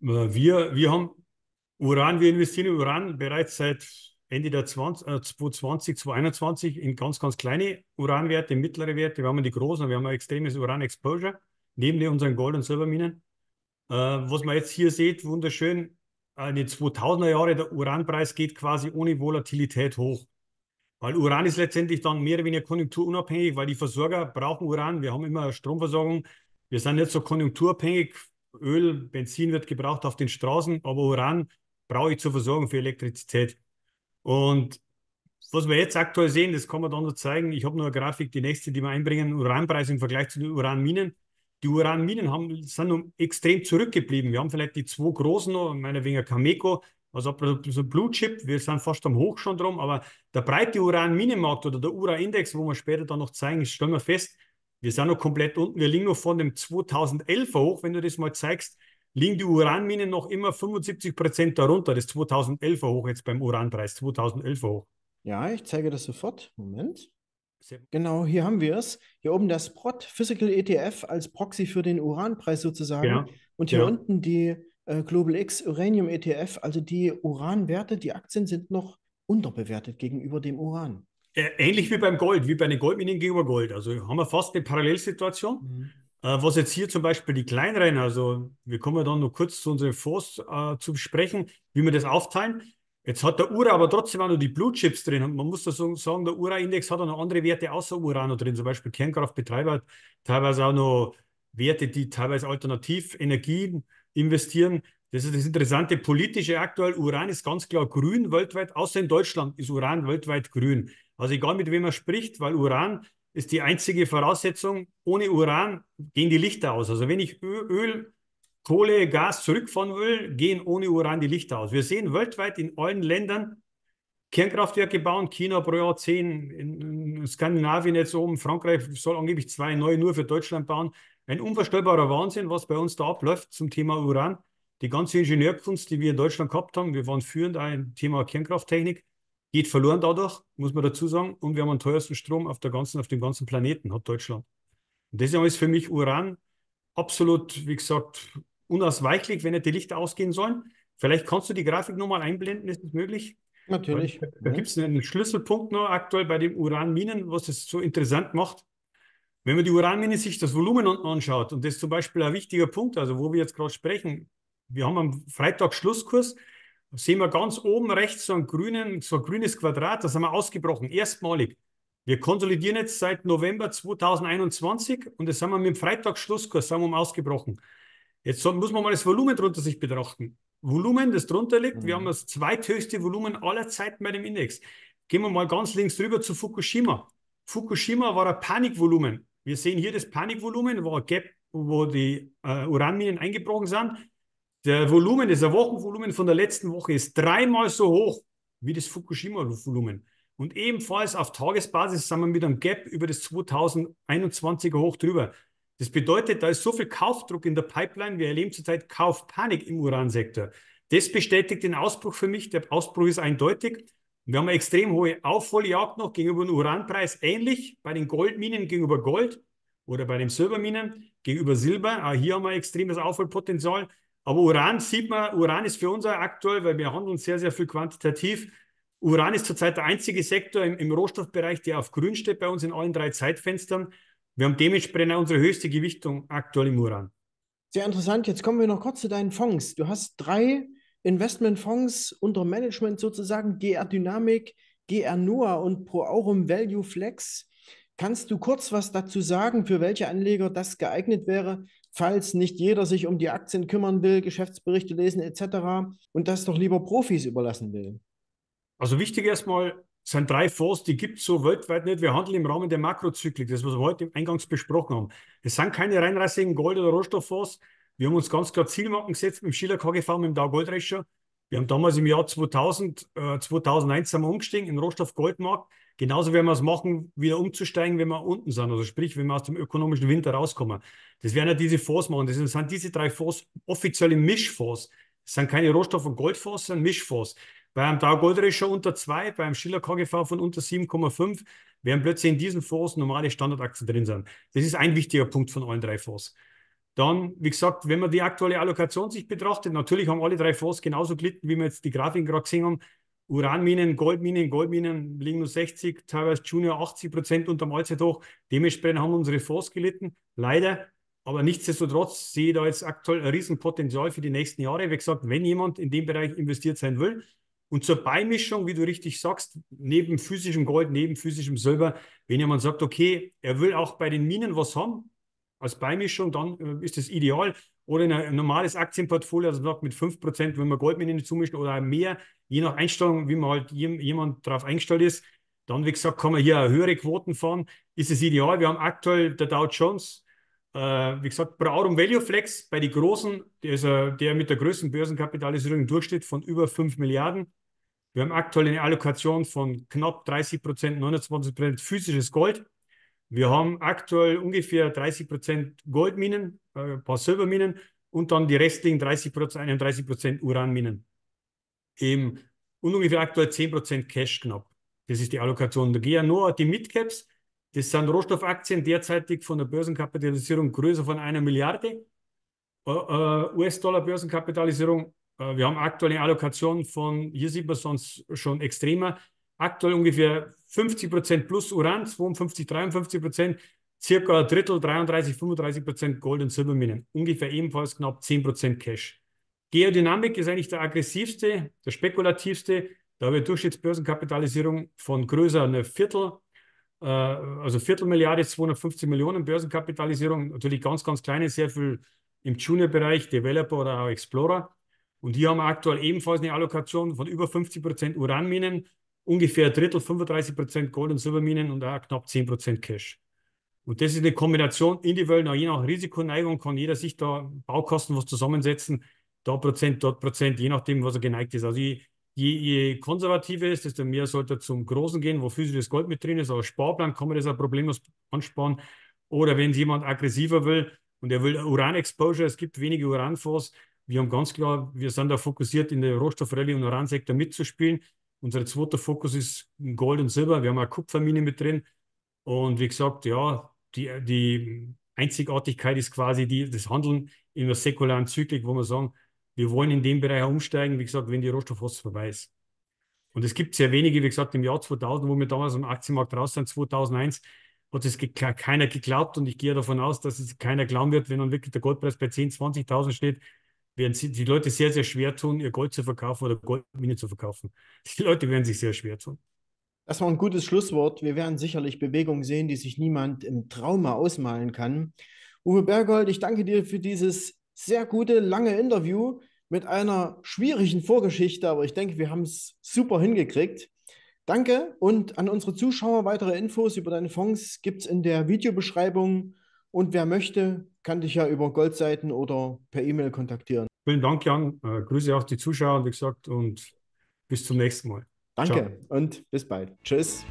Äh, wir, wir haben Uran, wir investieren in Uran bereits seit Ende der 20, äh, 2020, 2021 in ganz, ganz kleine Uranwerte, mittlere Werte. Wir haben die großen, wir haben ein extremes Uran-Exposure neben unseren Gold- und Silberminen. Äh, was man jetzt hier sieht, wunderschön, äh, in den 2000er Jahren, der Uranpreis geht quasi ohne Volatilität hoch. Weil Uran ist letztendlich dann mehr oder weniger konjunkturunabhängig, weil die Versorger brauchen Uran. Wir haben immer Stromversorgung. Wir sind nicht so konjunkturabhängig. Öl, Benzin wird gebraucht auf den Straßen, aber Uran brauche ich zur Versorgung für Elektrizität. Und was wir jetzt aktuell sehen, das kann man dann noch zeigen. Ich habe nur eine Grafik, die nächste, die wir einbringen, Uranpreis im Vergleich zu den Uranminen. Die Uranminen haben, sind extrem zurückgeblieben. Wir haben vielleicht die zwei großen, meinetwegen Cameco, also so Blue Chip, wir sind fast am Hoch schon drum, aber der breite Uranminenmarkt oder der Ura-Index, wo wir später dann noch zeigen, stellen wir fest, wir sind noch komplett unten. Wir liegen noch von dem 2011er hoch, wenn du das mal zeigst, liegen die Uranminen noch immer 75 Prozent darunter, das 2011er hoch jetzt beim Uranpreis, 2011er hoch. Ja, ich zeige das sofort. Moment. Genau, hier haben wir es. Hier oben das PROT, Physical ETF als Proxy für den Uranpreis sozusagen. Ja. Und hier ja. unten die äh, Global X Uranium ETF, also die Uranwerte, die Aktien sind noch unterbewertet gegenüber dem Uran. Ähnlich wie beim Gold, wie bei den Goldminen gegenüber Gold. Also haben wir fast eine Parallelsituation. Mhm. Äh, was jetzt hier zum Beispiel die kleineren, also wir kommen ja dann noch kurz zu unseren Fonds äh, zu besprechen, wie wir das aufteilen. Jetzt hat der Ura aber trotzdem auch noch die Blue Chips drin. Und man muss da so sagen, der Ura-Index hat auch noch andere Werte außer Uran noch drin. Zum Beispiel Kernkraftbetreiber, hat teilweise auch noch Werte, die teilweise alternativ Energien investieren. Das ist das Interessante politische aktuell. Uran ist ganz klar grün weltweit. Außer in Deutschland ist Uran weltweit grün. Also egal mit wem man spricht, weil Uran ist die einzige Voraussetzung. Ohne Uran gehen die Lichter aus. Also wenn ich Öl Kohle, Gas zurückfahren will, gehen ohne Uran die Lichter aus. Wir sehen weltweit in allen Ländern Kernkraftwerke bauen, China pro Jahr 10, in Skandinavien jetzt oben, Frankreich soll angeblich zwei neue nur für Deutschland bauen. Ein unvorstellbarer Wahnsinn, was bei uns da abläuft zum Thema Uran. Die ganze Ingenieurkunst, die wir in Deutschland gehabt haben, wir waren führend im Thema Kernkrafttechnik, geht verloren dadurch, muss man dazu sagen. Und wir haben den teuersten Strom auf, der ganzen, auf dem ganzen Planeten, hat Deutschland. Und deswegen ist für mich Uran absolut, wie gesagt, unausweichlich, wenn nicht die Lichter ausgehen sollen. Vielleicht kannst du die Grafik nochmal einblenden, ist das möglich? Natürlich. Da gibt es einen Schlüsselpunkt noch aktuell bei den Uranminen, was es so interessant macht. Wenn man die Uranmine sich das Volumen unten anschaut, und das ist zum Beispiel ein wichtiger Punkt, also wo wir jetzt gerade sprechen, wir haben am Freitag Schlusskurs, sehen wir ganz oben rechts so ein, grünen, so ein grünes Quadrat, das haben wir ausgebrochen, erstmalig. Wir konsolidieren jetzt seit November 2021 und das haben wir mit dem Freitagsschlusskurs haben wir ausgebrochen. Jetzt muss man mal das Volumen drunter sich betrachten. Volumen, das drunter liegt, mhm. wir haben mhm. das zweithöchste Volumen aller Zeiten bei dem Index. Gehen wir mal ganz links rüber zu Fukushima. Fukushima war ein Panikvolumen. Wir sehen hier das Panikvolumen, war ein Gap, wo die äh, Uranminen eingebrochen sind. Der Volumen, das Wochenvolumen von der letzten Woche ist dreimal so hoch wie das Fukushima-Volumen. Und ebenfalls auf Tagesbasis sind wir mit einem Gap über das 2021er Hoch drüber. Das bedeutet, da ist so viel Kaufdruck in der Pipeline. Wir erleben zurzeit Kaufpanik im Uransektor. Das bestätigt den Ausbruch für mich. Der Ausbruch ist eindeutig. Wir haben eine extrem hohe Aufholjagd noch gegenüber dem Uranpreis, ähnlich bei den Goldminen gegenüber Gold oder bei den Silberminen gegenüber Silber. Auch hier haben wir extremes Aufholpotenzial. Aber Uran sieht man, Uran ist für uns aktuell, weil wir handeln sehr, sehr viel quantitativ. Uran ist zurzeit der einzige Sektor im, im Rohstoffbereich, der auf Grün steht bei uns in allen drei Zeitfenstern. Wir haben dementsprechend unsere höchste Gewichtung aktuell im Uran. Sehr interessant. Jetzt kommen wir noch kurz zu deinen Fonds. Du hast drei Investmentfonds unter Management sozusagen, GR Dynamik, GR Noah und Pro Aurum Value Flex. Kannst du kurz was dazu sagen, für welche Anleger das geeignet wäre, falls nicht jeder sich um die Aktien kümmern will, Geschäftsberichte lesen etc. und das doch lieber Profis überlassen will? Also wichtig erstmal, sind drei Fonds, die gibt es so weltweit nicht. Wir handeln im Rahmen der Makrozyklik, das, was wir heute eingangs besprochen haben. Es sind keine reinrassigen Gold- oder Rohstofffonds. Wir haben uns ganz klar Zielmarken gesetzt mit dem Schiller KGV, mit dem Dow Goldrescher. Wir haben damals im Jahr 2000, äh, 2001 umgestiegen in den Rohstoff-Goldmarkt. Genauso werden wir es machen, wieder umzusteigen, wenn wir unten sind. Also sprich, wenn wir aus dem ökonomischen Winter rauskommen. Das werden ja diese Fonds machen. Das sind diese drei Fonds offizielle Mischfonds. Das sind keine Rohstoff- und Goldfonds, das sind Mischfonds. Beim Dow Gold schon unter 2, beim Schiller KGV von unter 7,5 werden plötzlich in diesen Fonds normale Standardaktien drin sein. Das ist ein wichtiger Punkt von allen drei Fonds. Dann, wie gesagt, wenn man die aktuelle Allokation sich betrachtet, natürlich haben alle drei Fonds genauso gelitten, wie wir jetzt die Grafiken gerade gesehen haben. Uranminen, Goldminen, Goldminen liegen nur 60, teilweise Junior 80 Prozent unter dem Allzeithoch. Dementsprechend haben unsere Fonds gelitten, leider. Aber nichtsdestotrotz sehe ich da jetzt aktuell ein Riesenpotenzial für die nächsten Jahre. Wie gesagt, wenn jemand in dem Bereich investiert sein will, und zur Beimischung, wie du richtig sagst, neben physischem Gold, neben physischem Silber, wenn jemand sagt, okay, er will auch bei den Minen was haben, als Beimischung, dann äh, ist das ideal. Oder in ein normales Aktienportfolio, also sagt, mit 5% wenn man Goldminen zumischen oder mehr, je nach Einstellung, wie man halt jemand drauf eingestellt ist. Dann, wie gesagt, kann man hier höhere Quoten fahren. Ist es ideal. Wir haben aktuell der Dow Jones, äh, wie gesagt, Braurum Value Flex bei den Großen, der, ist, äh, der mit der größten Börsenkapitalisierung im Durchschnitt von über 5 Milliarden. Wir haben aktuell eine Allokation von knapp 30 Prozent, 29 Prozent physisches Gold. Wir haben aktuell ungefähr 30 Prozent Goldminen, äh, ein paar Silberminen und dann die restlichen 30 Prozent, 31 Prozent Uranminen. Eben, und ungefähr aktuell 10 Prozent Cash knapp. Das ist die Allokation. Da gehen nur die Midcaps. Das sind Rohstoffaktien derzeitig von der Börsenkapitalisierung größer von einer Milliarde. Äh, äh, US-Dollar Börsenkapitalisierung äh, wir haben aktuell eine Allokation von, hier sieht man sonst schon extremer, aktuell ungefähr 50 Prozent plus Uran, 52, 53 Prozent, circa ein Drittel, 33, 35 Prozent Gold- und Silberminen. Ungefähr ebenfalls knapp 10 Prozent Cash. Geodynamik ist eigentlich der aggressivste, der spekulativste. Da haben wir Durchschnittsbörsenkapitalisierung von größer eine Viertel, äh, also Viertelmilliarde, 250 Millionen Börsenkapitalisierung. Natürlich ganz, ganz kleine, sehr viel im Junior-Bereich, Developer oder auch Explorer. Und hier haben wir aktuell ebenfalls eine Allokation von über 50 Prozent Uranminen, ungefähr ein Drittel, 35 Prozent Gold- und Silberminen und auch knapp 10 Prozent Cash. Und das ist eine Kombination individuell, je nach Risikoneigung kann jeder sich da Baukosten was zusammensetzen, da Prozent, dort Prozent, je nachdem, was er geneigt ist. Also je, je, je konservativer ist, desto mehr sollte er zum Großen gehen, wo physisches Gold mit drin ist. Aber Sparplan kann man das auch problemlos ansparen. Oder wenn jemand aggressiver will und er will Uran-Exposure, es gibt wenige Uranfonds, wir haben ganz klar, wir sind da fokussiert, in der Rohstoffrallye und Uransektor mitzuspielen. Unser zweiter Fokus ist Gold und Silber. Wir haben eine Kupfermine mit drin. Und wie gesagt, ja, die, die Einzigartigkeit ist quasi die, das Handeln in der säkularen Zyklik, wo wir sagen, wir wollen in dem Bereich umsteigen, wie gesagt, wenn die Rohstoffhost vorbei ist. Und es gibt sehr wenige, wie gesagt, im Jahr 2000, wo wir damals am Aktienmarkt raus sind, 2001, hat es ge keiner geglaubt und ich gehe davon aus, dass es keiner glauben wird, wenn dann wirklich der Goldpreis bei 10.000, 20.000 steht, werden die Leute sehr, sehr schwer tun, ihr Gold zu verkaufen oder Goldmine zu verkaufen. Die Leute werden sich sehr schwer tun. Das war ein gutes Schlusswort. Wir werden sicherlich Bewegungen sehen, die sich niemand im Trauma ausmalen kann. Uwe Bergold, ich danke dir für dieses sehr gute, lange Interview mit einer schwierigen Vorgeschichte, aber ich denke, wir haben es super hingekriegt. Danke und an unsere Zuschauer weitere Infos über deine Fonds gibt es in der Videobeschreibung und wer möchte, kann dich ja über Goldseiten oder per E-Mail kontaktieren. Vielen Dank, Jan. Äh, Grüße auch die Zuschauer, wie gesagt, und bis zum nächsten Mal. Danke Ciao. und bis bald. Tschüss.